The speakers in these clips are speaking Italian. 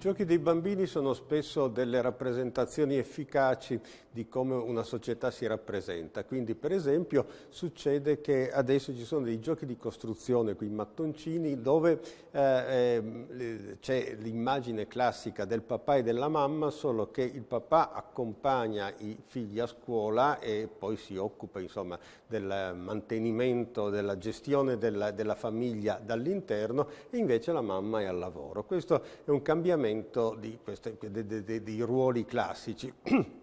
giochi dei bambini sono spesso delle rappresentazioni efficaci di come una società si rappresenta, quindi per esempio succede che adesso ci sono dei giochi di costruzione qui in mattoncini dove eh, ehm, c'è l'immagine classica del papà e della mamma, solo che il papà accompagna i figli a scuola e poi si occupa insomma, del mantenimento, della gestione della, della famiglia dall'interno e invece la mamma è al lavoro. Questo è un cambiamento cambiamento di queste, dei, dei, dei ruoli classici.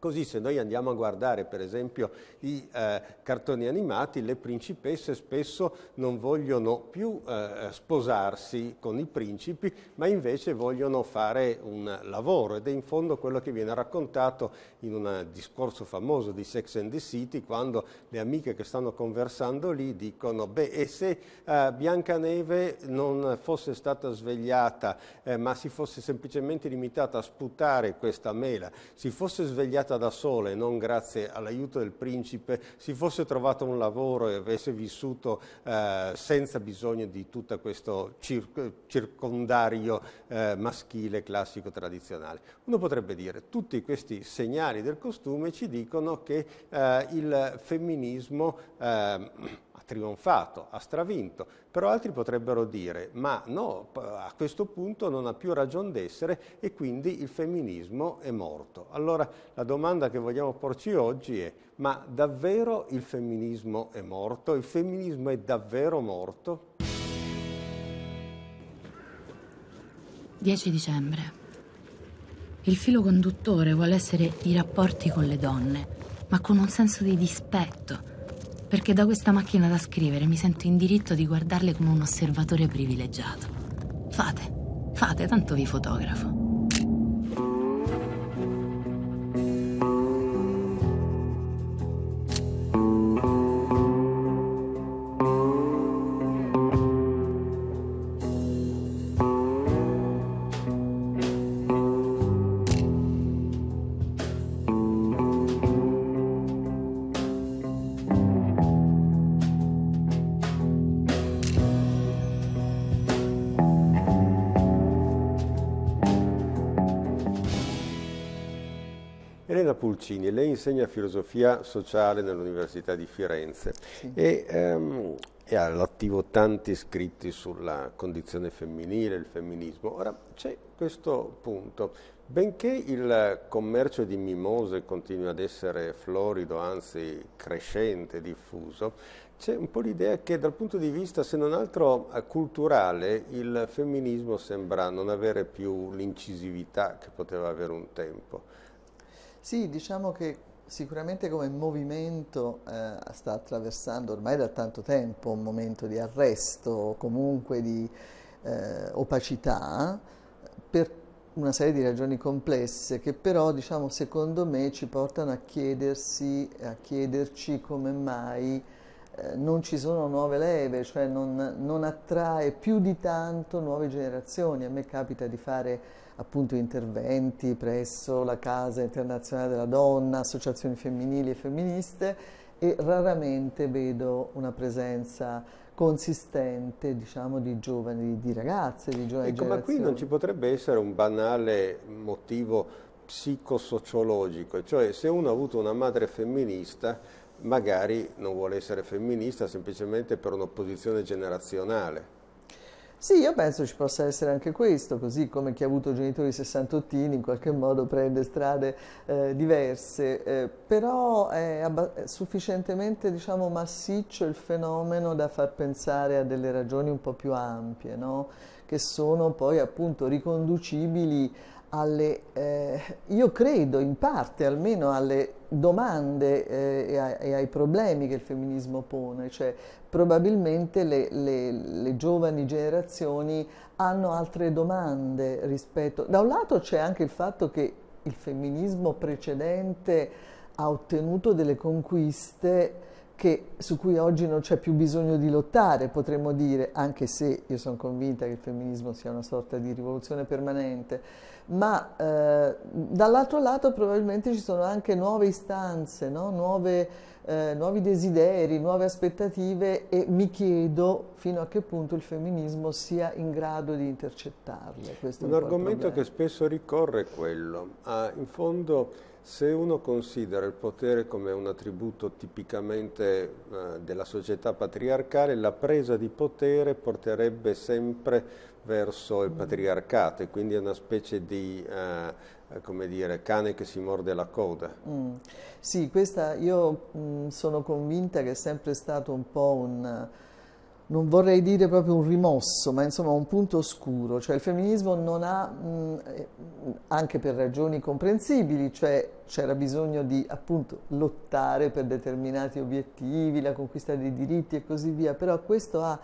Così se noi andiamo a guardare per esempio i eh, cartoni animati, le principesse spesso non vogliono più eh, eh, sposarsi con i principi, ma invece vogliono fare un lavoro ed è in fondo quello che viene raccontato in un discorso famoso di Sex and the City, quando le amiche che stanno conversando lì dicono, beh, e se eh, Biancaneve non fosse stata svegliata, eh, ma si fosse semplicemente limitata a sputare questa mela, si fosse svegliata svegliata da sola e non grazie all'aiuto del principe si fosse trovato un lavoro e avesse vissuto eh, senza bisogno di tutto questo cir circondario eh, maschile classico tradizionale. Uno potrebbe dire tutti questi segnali del costume ci dicono che eh, il femminismo ehm, trionfato, ha stravinto, però altri potrebbero dire ma no, a questo punto non ha più ragione d'essere e quindi il femminismo è morto. Allora la domanda che vogliamo porci oggi è ma davvero il femminismo è morto? Il femminismo è davvero morto? 10 dicembre. Il filo conduttore vuole essere i rapporti con le donne, ma con un senso di dispetto perché da questa macchina da scrivere mi sento in diritto di guardarle come un osservatore privilegiato. Fate, fate, tanto vi fotografo. insegna filosofia sociale nell'Università di Firenze sì. e, ehm, e, ha all'attivo tanti scritti sulla condizione femminile, il femminismo. Ora c'è questo punto. Benché il commercio di mimose continui ad essere florido, anzi crescente, diffuso, c'è un po' l'idea che dal punto di vista, se non altro eh, culturale, il femminismo sembra non avere più l'incisività che poteva avere un tempo. Sì, diciamo che sicuramente come movimento eh, sta attraversando ormai da tanto tempo un momento di arresto comunque di eh, opacità per una serie di ragioni complesse che però diciamo secondo me ci portano a chiedersi, a chiederci come mai eh, non ci sono nuove leve, cioè non, non attrae più di tanto nuove generazioni. A me capita di fare appunto interventi presso la Casa Internazionale della Donna, associazioni femminili e femministe e raramente vedo una presenza consistente diciamo di giovani, di ragazze, di giovani ecco, generazioni. Ma qui non ci potrebbe essere un banale motivo psicosociologico, cioè se uno ha avuto una madre femminista magari non vuole essere femminista semplicemente per un'opposizione generazionale. Sì, io penso ci possa essere anche questo, così come chi ha avuto genitori sessantottini in qualche modo prende strade eh, diverse, eh, però è sufficientemente diciamo, massiccio il fenomeno da far pensare a delle ragioni un po' più ampie, no? che sono poi appunto riconducibili alle, eh, io credo in parte almeno alle domande eh, e, ai, e, ai problemi che il femminismo pone, cioè probabilmente le, le, le, giovani generazioni hanno altre domande rispetto... Da un lato c'è anche il fatto che il femminismo precedente ha ottenuto delle conquiste che, su cui oggi non c'è più bisogno di lottare, potremmo dire, anche se io sono convinta che il femminismo sia una sorta di rivoluzione permanente, ma eh, dall'altro lato probabilmente ci sono anche nuove istanze, no? nuove, eh, nuovi desideri, nuove aspettative e mi chiedo fino a che punto il femminismo sia in grado di intercettarle. Questo un, argomento che spesso ricorre è quello. Ah, in fondo se uno considera il potere come un attributo tipicamente eh, della società patriarcale, la presa di potere porterebbe sempre verso il patriarcato e quindi è una specie di eh, eh come dire, cane che si morde la coda. Mm. Sì, questa io mh, mm, sono convinta che è sempre stato un po' un non vorrei dire proprio un rimosso, ma insomma un punto oscuro, cioè il femminismo non ha, mh, mm, anche per ragioni comprensibili, cioè c'era bisogno di appunto lottare per determinati obiettivi, la conquista dei diritti e così via, però questo ha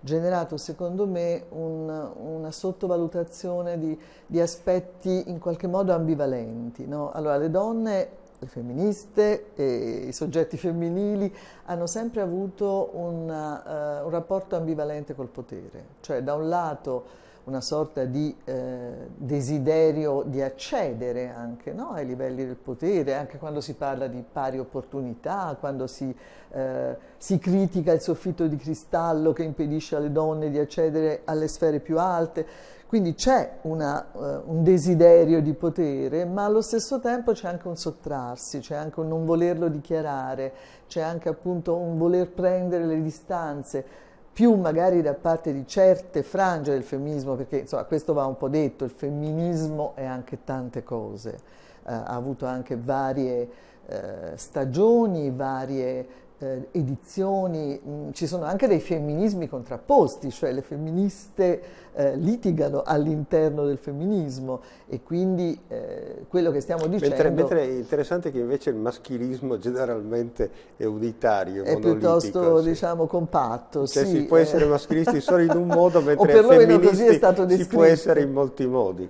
generato secondo me un, una sottovalutazione di, di, aspetti in qualche modo ambivalenti. No? Allora le donne le femministe e i soggetti femminili hanno sempre avuto una, uh, eh, un rapporto ambivalente col potere, cioè da un lato una sorta di eh, desiderio di accedere anche no, ai livelli del potere, anche quando si parla di pari opportunità, quando si, eh, si, critica il soffitto di cristallo che impedisce alle donne di accedere alle sfere più alte. Quindi c'è una, uh, un desiderio di potere, ma allo stesso tempo c'è anche un sottrarsi, c'è anche un non volerlo dichiarare, c'è anche appunto un voler prendere le distanze, più magari da parte di certe frange del femminismo, perché insomma questo va un po' detto, il femminismo è anche tante cose, uh, ha avuto anche varie eh, stagioni, varie eh, edizioni, mh, mm, ci sono anche dei femminismi contrapposti, cioè le femministe eh, litigano all'interno del femminismo e quindi eh, quello che stiamo dicendo... Mentre, mentre, è interessante che invece il maschilismo generalmente è unitario, È piuttosto, sì. diciamo, compatto, cioè, sì, Si può essere eh. maschilisti solo in un modo, mentre femministi si può essere in molti modi.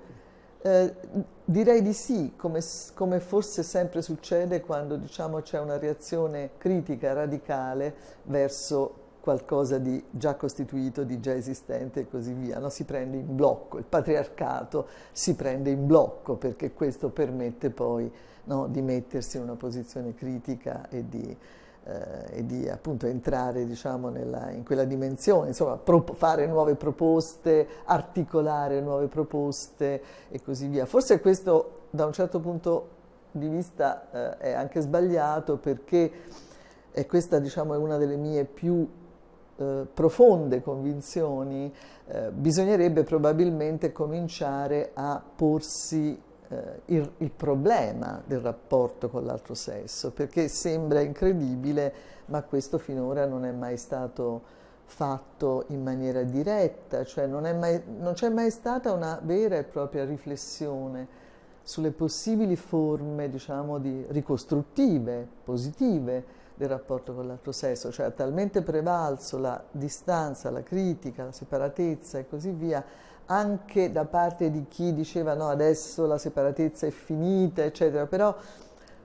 Eh, direi di sì, come, come, forse sempre succede quando diciamo, c'è una reazione critica, radicale, verso qualcosa di già costituito, di già esistente e così via. No? Si prende in blocco, il patriarcato si prende in blocco perché questo permette poi no, di mettersi in una posizione critica e di eh, e di appunto entrare diciamo, nella, in quella dimensione, insomma fare nuove proposte, articolare nuove proposte e così via. Forse questo da un certo punto di vista eh, è anche sbagliato perché e questa diciamo, è una delle mie più eh, profonde convinzioni, eh, bisognerebbe probabilmente cominciare a porsi eh, il, il, problema del rapporto con l'altro sesso, perché sembra incredibile, ma questo finora non è mai stato fatto in maniera diretta, cioè non, mai, non c'è mai stata una vera e propria riflessione sulle possibili forme, diciamo, di ricostruttive, positive del rapporto con l'altro sesso, cioè ha talmente prevalso la distanza, la critica, la separatezza e così via, anche da parte di chi diceva no adesso la separatezza è finita eccetera però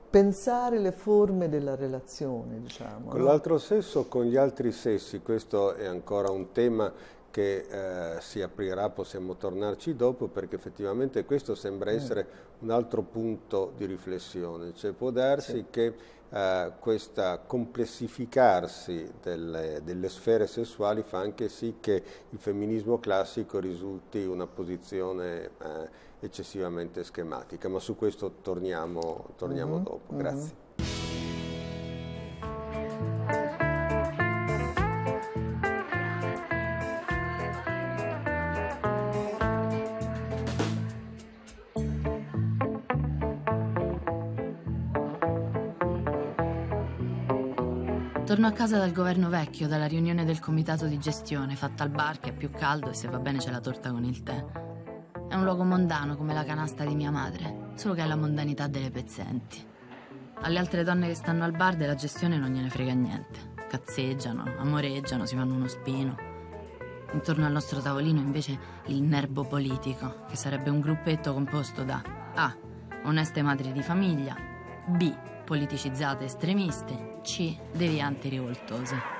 pensare le forme della relazione diciamo con no? l'altro sesso con gli altri sessi questo è ancora un tema che eh, si aprirà, possiamo tornarci dopo, perché effettivamente questo sembra mm. essere un altro punto di riflessione, cioè può darsi sì. che eh, questo complessificarsi delle, delle, sfere sessuali fa anche sì che il femminismo classico risulti una posizione eh, eccessivamente schematica, ma su questo torniamo, torniamo mm -hmm. dopo. Mhm. Grazie. Mm -hmm. cosa dal governo vecchio, dalla riunione del comitato di gestione, fatta al bar che è più caldo e se va bene c'è la torta con il tè. È un luogo mondano come la canasta di mia madre, solo che è la mondanità delle pezzenti. Alle altre donne che stanno al bar della gestione non gliene frega niente. Cazzeggiano, amoreggiano, si fanno uno spino. Intorno al nostro tavolino invece il nerbo politico, che sarebbe un gruppetto composto da A. Oneste madri di famiglia, B politicizzate estremiste, C. devianti rivoltose.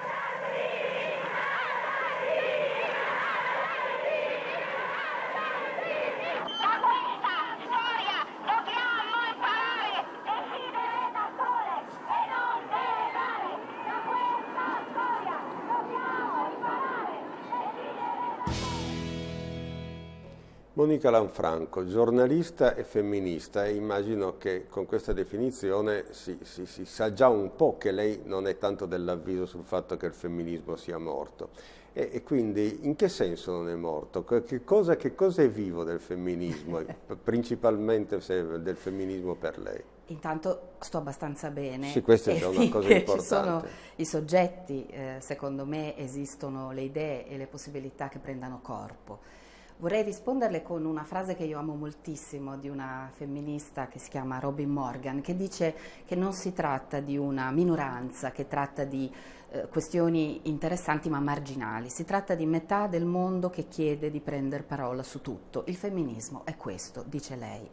Monica Lanfranco, giornalista e femminista, immagino che con questa definizione si, si, si, sa già un po' che lei non è tanto dell'avviso sul fatto che il femminismo sia morto. E, e quindi in che senso non è morto? Che cosa, che cosa è vivo del femminismo, principalmente del femminismo per lei? Intanto sto abbastanza bene. Sì, questa è una cosa importante. Ci sono i soggetti, eh, secondo me esistono le idee e le possibilità che prendano corpo Vorrei risponderle con una frase che io amo moltissimo di una femminista che si chiama Robin Morgan, che dice che non si tratta di una minoranza, che tratta di eh, questioni interessanti ma marginali, si tratta di metà del mondo che chiede di prendere parola su tutto. Il femminismo è questo, dice lei.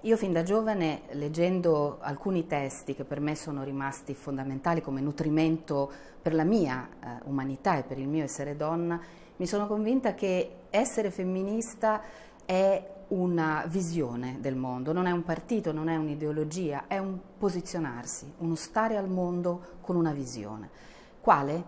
Io fin da giovane, leggendo alcuni testi che per me sono rimasti fondamentali come nutrimento per la mia eh, umanità e per il mio essere donna, mi sono convinta che essere femminista è una visione del mondo, non è un partito, non è un'ideologia, è un posizionarsi, uno stare al mondo con una visione. Quale?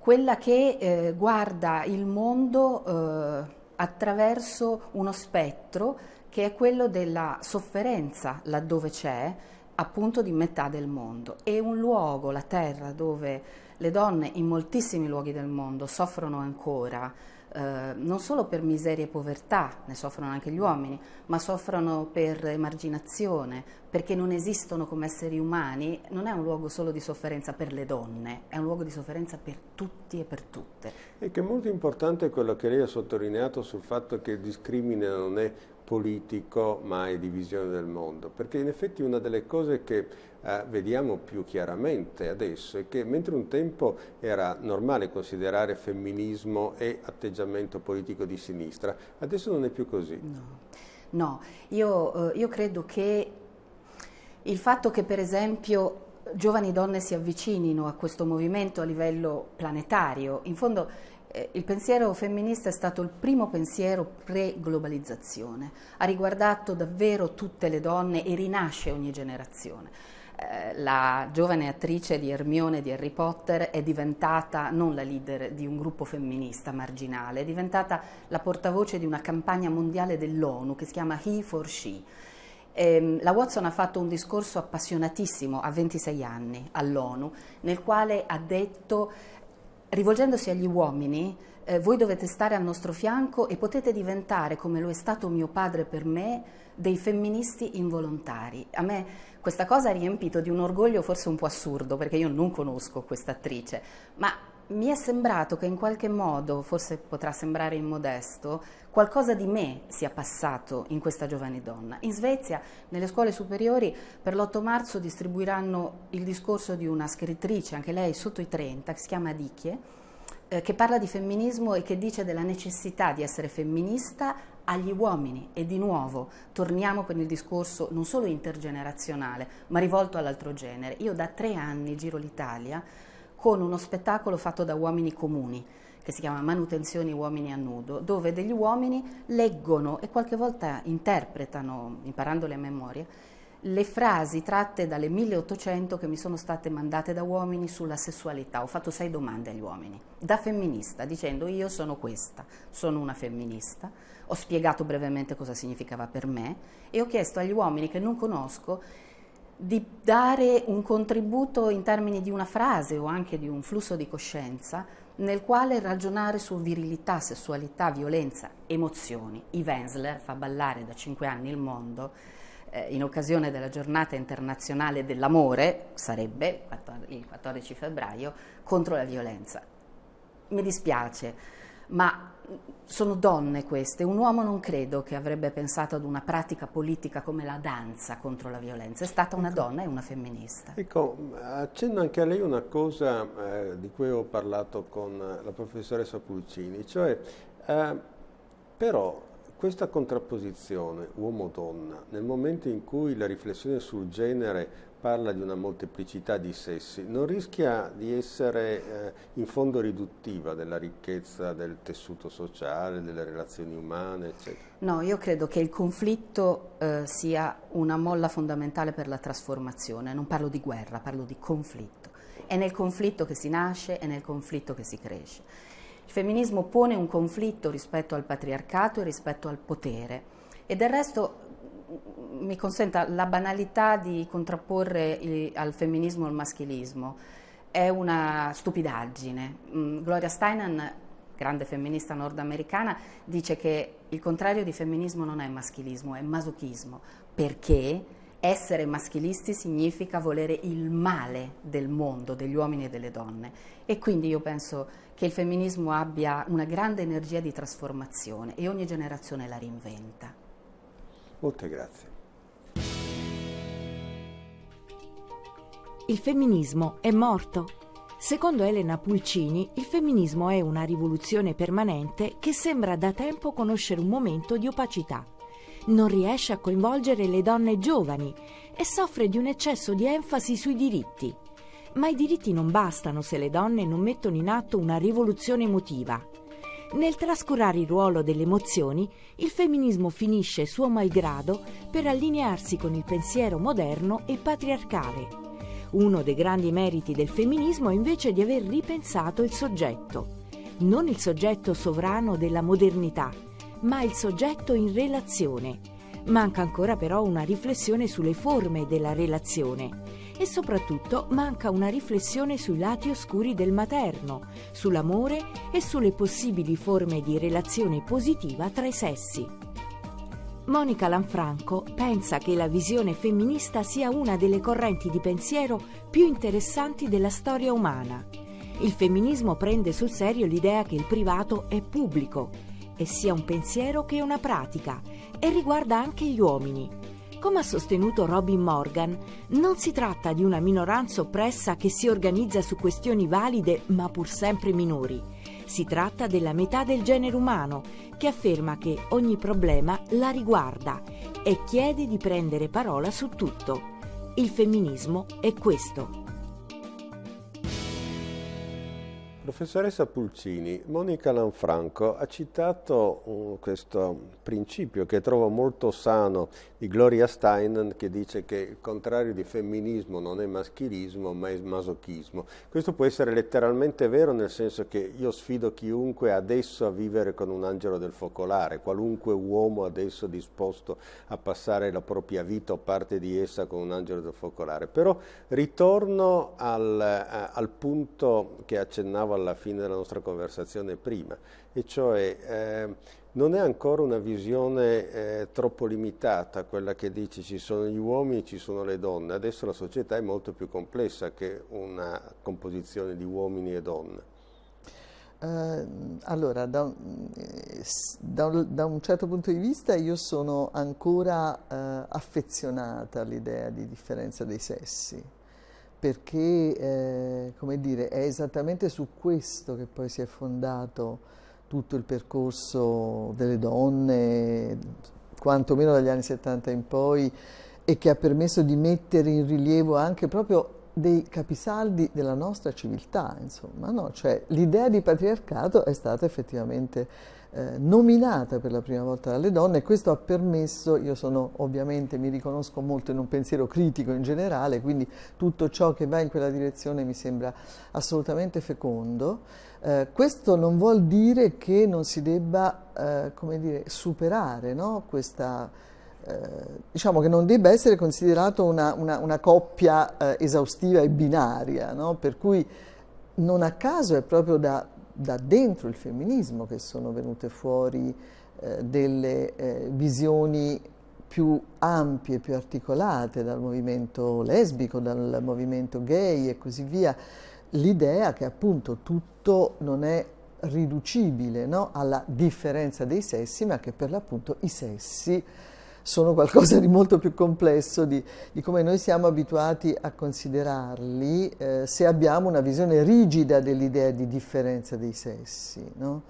Quella che eh, guarda il mondo eh, attraverso uno spettro che è quello della sofferenza laddove c'è, appunto di metà del mondo, e un luogo, la terra, dove le donne in moltissimi luoghi del mondo soffrono ancora, eh, non solo per miseria e povertà, ne soffrono anche gli uomini, ma soffrono per emarginazione, perché non esistono come esseri umani, non è un luogo solo di sofferenza per le donne, è un luogo di sofferenza per tutti e per tutte. E che è molto importante quello che lei ha sottolineato sul fatto che il discrimine non è politico, ma è divisione del mondo. Perché in effetti una delle cose che eh, vediamo più chiaramente adesso è che mentre un tempo era normale considerare femminismo e atteggiamento politico di sinistra, adesso non è più così. No, no. Io, eh, io credo che il fatto che per esempio giovani donne si avvicinino a questo movimento a livello planetario, in fondo eh, il pensiero femminista è stato il primo pensiero pre-globalizzazione, ha riguardato davvero tutte le donne e rinasce ogni generazione. Eh, la giovane attrice di Hermione di Harry Potter è diventata non la leader di un gruppo femminista marginale, è diventata la portavoce di una campagna mondiale dell'ONU che si chiama He for She. Ehm, la Watson ha fatto un discorso appassionatissimo a 26 anni all'ONU, nel quale ha detto rivolgendosi agli uomini, eh, voi dovete stare al nostro fianco e potete diventare, come lo è stato mio padre per me, dei femministi involontari. A me questa cosa ha riempito di un orgoglio forse un po' assurdo, perché io non conosco questa attrice, ma mi è sembrato che in qualche modo, forse potrà sembrare immodesto, qualcosa di me sia passato in questa giovane donna. In Svezia, nelle scuole superiori, per l'8 marzo distribuiranno il discorso di una scrittrice, anche lei sotto i 30, che si chiama Dicchie, eh, che parla di femminismo e che dice della necessità di essere femminista agli uomini e di nuovo torniamo con il discorso non solo intergenerazionale ma rivolto all'altro genere. Io da tre anni giro l'Italia con uno spettacolo fatto da uomini comuni che si chiama Manutenzioni Uomini a Nudo, dove degli uomini leggono e qualche volta interpretano, imparandole a memoria, le frasi tratte dalle 1800 che mi sono state mandate da uomini sulla sessualità. Ho fatto sei domande agli uomini, da femminista, dicendo io sono questa, sono una femminista, ho spiegato brevemente cosa significava per me e ho chiesto agli uomini che non conosco di dare un contributo in termini di una frase o anche di un flusso di coscienza nel quale ragionare su virilità, sessualità, violenza, emozioni. I Wensler fa ballare da cinque anni il mondo eh, in occasione della giornata internazionale dell'amore, sarebbe il 14 febbraio, contro la violenza. Mi dispiace, ma sono donne queste, un uomo non credo che avrebbe pensato ad una pratica politica come la danza contro la violenza, è stata una ecco, donna e una femminista. Ecco, accenno anche a lei una cosa eh, di cui ho parlato con la professoressa Pulcini, cioè eh, però questa contrapposizione uomo-donna nel momento in cui la riflessione sul genere parla di una molteplicità di sessi, non rischia di essere eh, in fondo riduttiva della ricchezza del tessuto sociale, delle relazioni umane, eccetera? No, io credo che il conflitto eh, sia una molla fondamentale per la trasformazione, non parlo di guerra, parlo di conflitto. È nel conflitto che si nasce, è nel conflitto che si cresce. Il femminismo pone un conflitto rispetto al patriarcato e rispetto al potere. E del resto mi consenta la banalità di contrapporre il, al femminismo il maschilismo. È una stupidaggine. Mm, Gloria Steinem, grande femminista nordamericana, dice che il contrario di femminismo non è maschilismo, è masochismo, perché essere maschilisti significa volere il male del mondo, degli uomini e delle donne. E quindi io penso che il femminismo abbia una grande energia di trasformazione e ogni generazione la reinventa. Molte grazie. Il femminismo è morto. Secondo Elena Pulcini, il femminismo è una rivoluzione permanente che sembra da tempo conoscere un momento di opacità. Non riesce a coinvolgere le donne giovani e soffre di un eccesso di enfasi sui diritti. Ma i diritti non bastano se le donne non mettono in atto una rivoluzione emotiva. Nel trascurare il ruolo delle emozioni, il femminismo finisce, suo malgrado, per allinearsi con il pensiero moderno e patriarcale. Uno dei grandi meriti del femminismo è invece di aver ripensato il soggetto, non il soggetto sovrano della modernità, ma il soggetto in relazione. Manca ancora però una riflessione sulle forme della relazione e soprattutto manca una riflessione sui lati oscuri del materno, sull'amore e sulle possibili forme di relazione positiva tra i sessi. Monica Lanfranco pensa che la visione femminista sia una delle correnti di pensiero più interessanti della storia umana. Il femminismo prende sul serio l'idea che il privato è pubblico e sia un pensiero che una pratica e riguarda anche gli uomini. Come ha sostenuto Robin Morgan, non si tratta di una minoranza oppressa che si organizza su questioni valide ma pur sempre minori. Si tratta della metà del genere umano che afferma che ogni problema la riguarda e chiede di prendere parola su tutto. Il femminismo è questo. Professoressa Pulcini, Monica Lanfranco ha citato uh, questo principio che trovo molto sano di Gloria Steinem che dice che il contrario di femminismo non è maschilismo ma è masochismo. Questo può essere letteralmente vero nel senso che io sfido chiunque adesso a vivere con un angelo del focolare, qualunque uomo adesso disposto a passare la propria vita o parte di essa con un angelo del focolare. Però ritorno al, a, eh, al punto che accennava alla fine della nostra conversazione prima, e cioè eh, non è ancora una visione eh, troppo limitata quella che dice ci sono gli uomini e ci sono le donne, adesso la società è molto più complessa che una composizione di uomini e donne. Uh, allora, da, eh, da, da, un certo punto di vista io sono ancora uh, affezionata all'idea di differenza dei sessi, perché eh, come dire, è esattamente su questo che poi si è fondato tutto il percorso delle donne, quantomeno dagli anni 70 in poi, e che ha permesso di mettere in rilievo anche proprio dei capisaldi della nostra civiltà, insomma, no? cioè, l'idea di patriarcato è stata effettivamente eh, nominata per la prima volta dalle donne e questo ha permesso, io sono ovviamente, mi riconosco molto in un pensiero critico in generale, quindi tutto ciò che va in quella direzione mi sembra assolutamente fecondo. Eh, questo non vuol dire che non si debba, eh, come dire, superare no? questa, eh, diciamo che non debba essere considerato una, una, una coppia eh, esaustiva e binaria, no? per cui non a caso è proprio da da dentro il femminismo che sono venute fuori eh, delle eh, visioni più ampie, più articolate dal movimento lesbico, dal movimento gay e così via, l'idea che appunto tutto non è riducibile no? alla differenza dei sessi, ma che per l'appunto i sessi sono qualcosa di molto più complesso di, di come noi siamo abituati a considerarli eh, se abbiamo una visione rigida dell'idea di differenza dei sessi. No?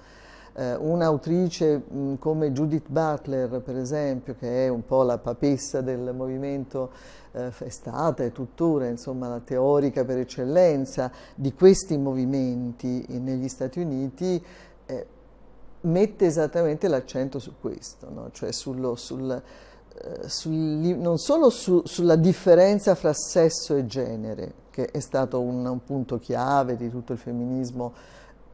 Eh, un'autrice mh, mm, come Judith Butler, per esempio, che è un po' la papessa del movimento eh, è stata e tuttora, insomma, la teorica per eccellenza di questi movimenti negli Stati Uniti, eh, mette esattamente l'accento su questo, no? cioè sullo, sul, eh, sul, non solo su, sulla differenza fra sesso e genere, che è stato un, un punto chiave di tutto il femminismo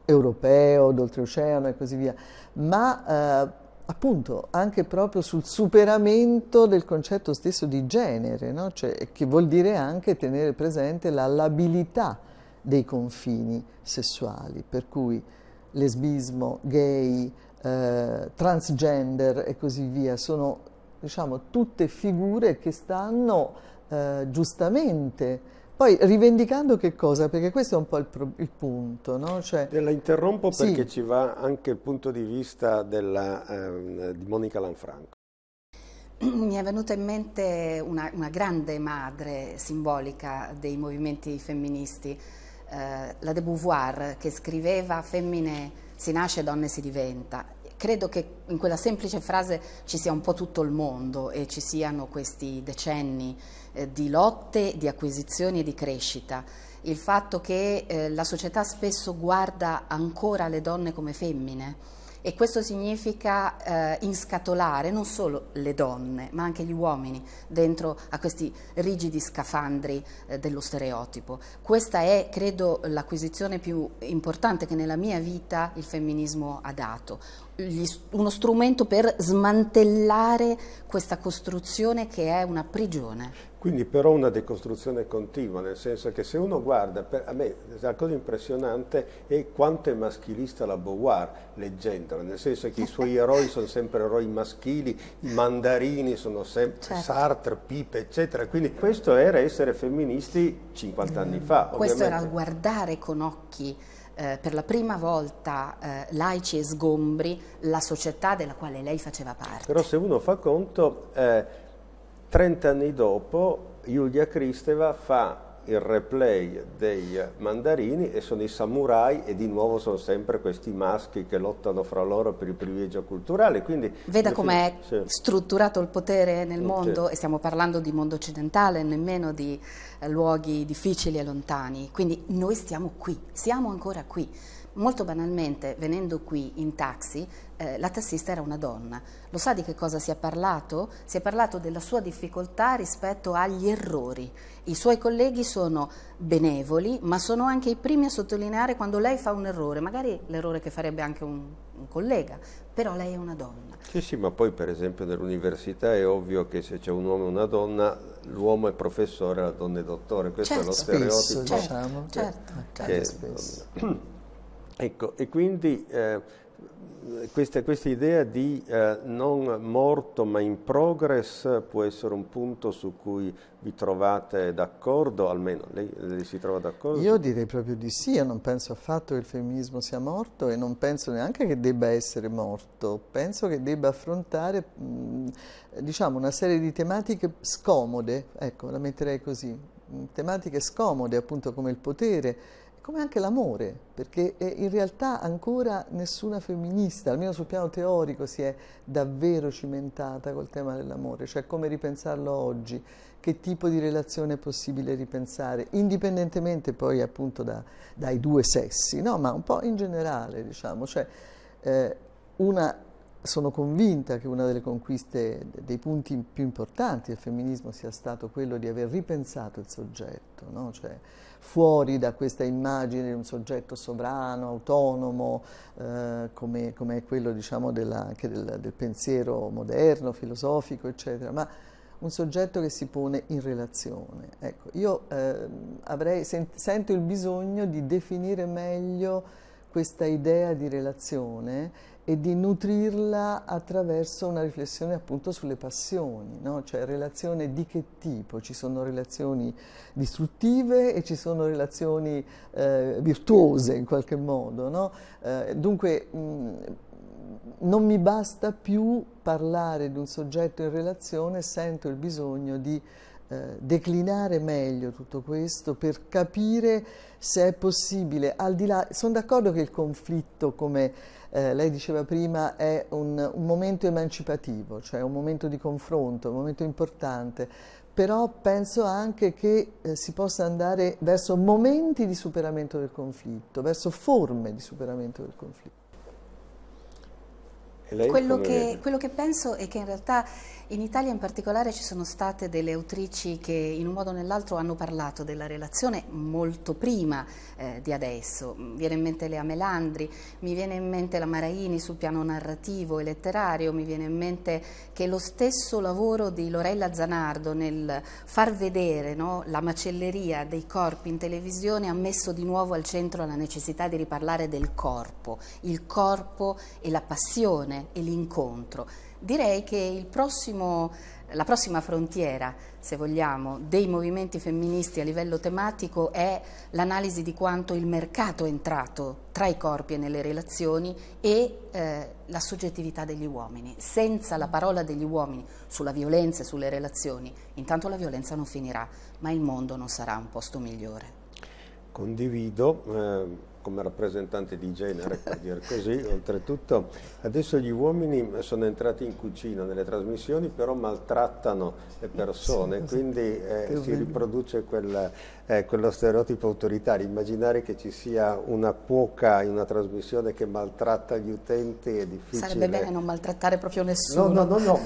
europeo, d'oltreoceano e così via, ma eh, appunto anche proprio sul superamento del concetto stesso di genere, no? cioè, che vuol dire anche tenere presente la labilità dei confini sessuali, per cui lesbismo, gay, eh, transgender e così via, sono diciamo, tutte figure che stanno eh, giustamente poi rivendicando che cosa? Perché questo è un po' il, pro- il punto, no? Cioè, Te la interrompo perché sì. ci va anche il punto di vista della, eh, di Monica Lanfranco. Mi è venuta in mente una, una grande madre simbolica dei movimenti femministi, eh, la de Beauvoir che scriveva femmine si nasce, donne si diventa. Credo che in quella semplice frase ci sia un po' tutto il mondo e ci siano questi decenni eh, di lotte, di acquisizioni e di crescita. Il fatto che eh, la società spesso guarda ancora le donne come femmine, e questo significa eh, inscatolare non solo le donne ma anche gli uomini dentro a questi rigidi scafandri eh, dello stereotipo. Questa è credo l'acquisizione più importante che nella mia vita il femminismo ha dato, uno strumento per smantellare questa costruzione che è una prigione. Quindi però una decostruzione continua, nel senso che se uno guarda, per, a me la cosa impressionante è quanto è maschilista la Beauvoir leggendola, nel senso che i suoi eroi sono sempre eroi maschili, i mandarini sono sempre certo. Sartre, Pipe, eccetera. Quindi questo era essere femministi 50 anni fa. Ovviamente. Questo era guardare con occhi eh, per la prima volta eh, laici e sgombri la società della quale lei faceva parte. Però se uno fa conto, eh, 30 anni dopo Giulia Cristeva fa il replay dei mandarini e sono i samurai e di nuovo sono sempre questi maschi che lottano fra loro per il privilegio culturale. Quindi, Veda com'è sì. strutturato il potere nel mondo sì. e stiamo parlando di mondo occidentale, nemmeno di eh, luoghi difficili e lontani. Quindi noi stiamo qui, siamo ancora qui. Molto banalmente, venendo qui in taxi, eh, la tassista era una donna. Lo sa di che cosa si è parlato? Si è parlato della sua difficoltà rispetto agli errori. I suoi colleghi sono benevoli, ma sono anche i primi a sottolineare quando lei fa un errore, magari l'errore che farebbe anche un, un collega, però lei è una donna. Sì, sì, ma poi per esempio nell'università è ovvio che se c'è un uomo e una donna, l'uomo è professore, la donna è dottore, questo certo. è lo certo. stereotipo. Spesso, diciamo. Certo, certo. certo. Ecco, e quindi eh, questa, questa, idea di eh, non morto ma in progress può essere un punto su cui vi trovate d'accordo, almeno lei, lei, si trova d'accordo? Io direi proprio di sì, io non penso affatto che il femminismo sia morto e non penso neanche che debba essere morto, penso che debba affrontare mh, diciamo una serie di tematiche scomode, ecco la metterei così, tematiche scomode appunto come il potere, come anche l'amore, perché in realtà ancora nessuna femminista, almeno sul piano teorico, si è davvero cimentata col tema dell'amore, cioè come ripensarlo oggi, che tipo di relazione è possibile ripensare, indipendentemente poi appunto da, dai due sessi, no? ma un po' in generale, diciamo, cioè eh, una sono convinta che una delle conquiste, dei punti più importanti del femminismo sia stato quello di aver ripensato il soggetto, no? cioè, fuori da questa immagine di un soggetto sovrano, autonomo, eh, come, come, è quello diciamo, della, anche del, del, pensiero moderno, filosofico, eccetera, ma un soggetto che si pone in relazione. Ecco, io eh, avrei, sent, sento il bisogno di definire meglio questa idea di relazione e di nutrirla attraverso una riflessione appunto sulle passioni, no? cioè relazione di che tipo? Ci sono relazioni distruttive e ci sono relazioni eh, virtuose in qualche modo. No? Eh, dunque mh, mm, non mi basta più parlare di un soggetto in relazione, sento il bisogno di eh, declinare meglio tutto questo per capire se è possibile, al di là, sono d'accordo che il conflitto, come eh, lei diceva prima, è un, un momento emancipativo, cioè un momento di confronto, un momento importante, però penso anche che eh, si possa andare verso momenti di superamento del conflitto, verso forme di superamento del conflitto. Quello che, quello che, penso è che in realtà in Italia in particolare ci sono state delle autrici che in un modo o nell'altro hanno parlato della relazione molto prima eh, di adesso. Mi mm, viene in mente Lea Melandri, mi viene in mente la Maraini sul piano narrativo e letterario, mi viene in mente che lo stesso lavoro di Lorella Zanardo nel far vedere no, la macelleria dei corpi in televisione ha messo di nuovo al centro la necessità di riparlare del corpo, il corpo e la passione l'unione e l'incontro. Direi che prossimo, la prossima frontiera, se vogliamo, dei movimenti femministi a livello tematico è l'analisi di quanto il mercato è entrato tra i corpi e nelle relazioni e eh, la soggettività degli uomini. Senza la parola degli uomini sulla violenza e sulle relazioni, intanto la violenza non finirà, ma il mondo non sarà un posto migliore. Condivido. Eh come rappresentante di genere, per dire così, oltretutto. Adesso gli uomini sono entrati in cucina nelle trasmissioni, però maltrattano le persone, quindi eh, si riproduce quel, eh, quello stereotipo autoritario. Immaginare che ci sia una cuoca in una trasmissione che maltratta gli utenti è difficile. Sarebbe bene non maltrattare proprio nessuno. No, no, no, no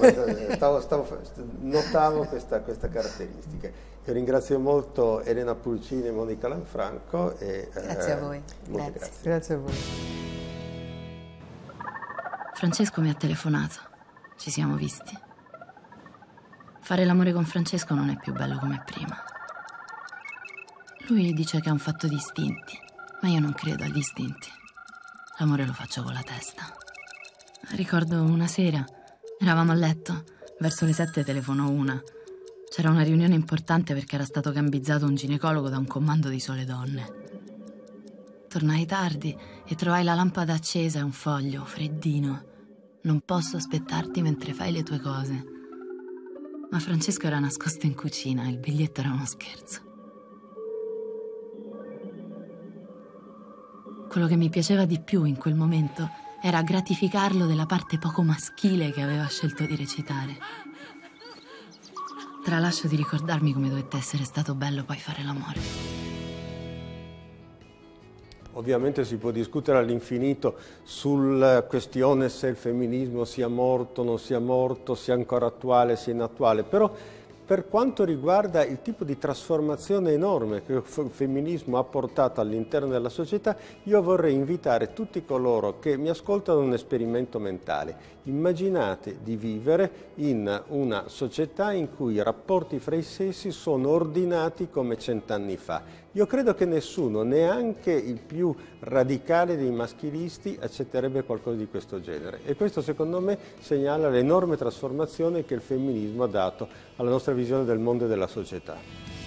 stavo, stavo, notavo questa, questa caratteristica. Io ringrazio molto Elena Pulcini e Monica Lanfranco. E, eh, grazie eh, a voi. Grazie. grazie. Grazie a voi. Francesco mi ha telefonato. Ci siamo visti. Fare l'amore con Francesco non è più bello come prima. Lui dice che è un fatto di istinti, ma io non credo agli istinti. L'amore lo faccio con la testa. Ricordo una sera, eravamo a letto, verso le sette telefonò una c'era una riunione importante perché era stato gambizzato un ginecologo da un comando di sole donne. Tornai tardi e trovai la lampada accesa e un foglio, freddino. Non posso aspettarti mentre fai le tue cose. Ma Francesco era nascosto in cucina e il biglietto era uno scherzo. Quello che mi piaceva di più in quel momento era gratificarlo della parte poco maschile che aveva scelto di recitare. Tralascio di ricordarmi come dovette essere stato bello poi fare l'amore. Ovviamente si può discutere all'infinito sulla questione se il femminismo sia morto, non sia morto, sia ancora attuale, sia inattuale, però per quanto riguarda il tipo di trasformazione enorme che il femminismo ha portato all'interno della società, io vorrei invitare tutti coloro che mi ascoltano un esperimento mentale. Immaginate di vivere in una società in cui i rapporti fra i sessi sono ordinati come cent'anni fa io credo che nessuno, neanche il più radicale dei maschilisti, accetterebbe qualcosa di questo genere. E questo secondo me segnala l'enorme trasformazione che il femminismo ha dato alla nostra visione del mondo e della società.